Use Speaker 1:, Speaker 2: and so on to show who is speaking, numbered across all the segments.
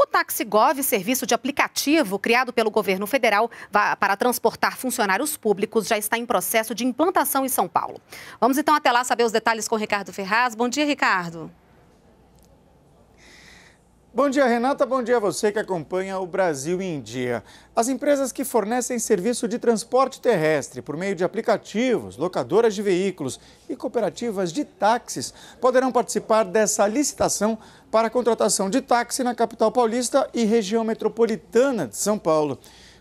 Speaker 1: O TaxiGov, serviço de aplicativo criado pelo governo federal para transportar funcionários públicos, já está em processo de implantação em São Paulo. Vamos então até lá saber os detalhes com o Ricardo Ferraz. Bom dia, Ricardo.
Speaker 2: Bom dia, Renata. Bom dia a você que acompanha o Brasil em Dia. As empresas que fornecem serviço de transporte terrestre por meio de aplicativos, locadoras de veículos e cooperativas de táxis poderão participar dessa licitação para a contratação de táxi na capital paulista e região metropolitana de São Paulo.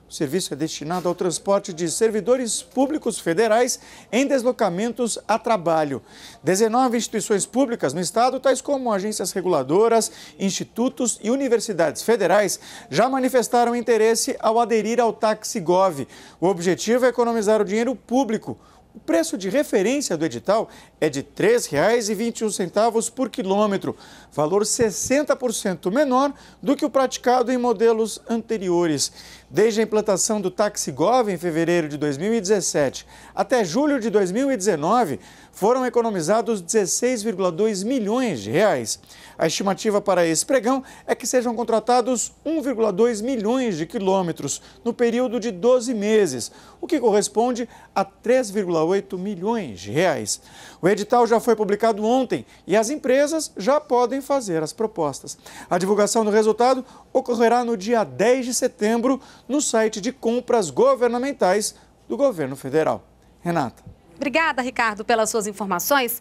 Speaker 2: O serviço é destinado ao transporte de servidores públicos federais em deslocamentos a trabalho. 19 instituições públicas no estado, tais como agências reguladoras, institutos e universidades federais, já manifestaram interesse ao aderir ao Gov. O objetivo é economizar o dinheiro público. O preço de referência do edital é de R$ 3,21 por quilômetro, valor 60% menor do que o praticado em modelos anteriores. Desde a implantação do TaxiGov em fevereiro de 2017 até julho de 2019, foram economizados 16,2 milhões de reais. A estimativa para esse pregão é que sejam contratados 1,2 milhões de quilômetros no período de 12 meses, o que corresponde a 3,8 1,8 milhões de reais. O edital já foi publicado ontem e as empresas já podem fazer as propostas. A divulgação do resultado ocorrerá no dia 10 de setembro no site de compras governamentais do governo federal. Renata.
Speaker 1: Obrigada, Ricardo, pelas suas informações.